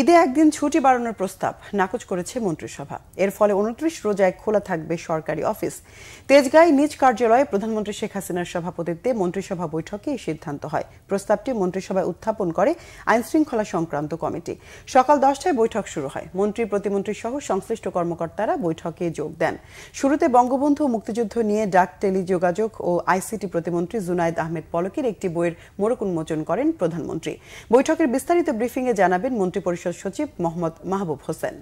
ঈদে একদিন ছুটি বাড়ানোর প্রস্তাব নাকচ করেছে মন্ত্রিসভা এর ফলে উনত্রিশ রোজায় খোলা থাকবে সরকারি অফিস তেজগাঁয় নিজ কার্যালয়ে প্রধানমন্ত্রী শেখ হাসিনার সভাপতিত্বে মন্ত্রিসভা বৈঠকে এই সিদ্ধান্ত হয় প্রস্তাবটি মন্ত্রিসভায় উত্থাপন করে আইনশৃঙ্খলা সংক্রান্ত কমিটি সকাল দশটায় বৈঠক শুরু হয় মন্ত্রী প্রতিমন্ত্রী সহ সংশ্লিষ্ট কর্মকর্তারা বৈঠকে যোগ দেন শুরুতে বঙ্গবন্ধু মুক্তিযুদ্ধ নিয়ে ডাক টেলিযোগাযোগ ও আইসিটি প্রতিমন্ত্রী জুনায়দ আহমেদ পলকের একটি বইয়ের মোড়ক উন্মোচন করেন প্রধানমন্ত্রী বৈঠকের বিস্তারিত ব্রিফিংয়ে জানাবেন মন্ত্রী সচিব মোহাম্মদ মাহবুব হোসেন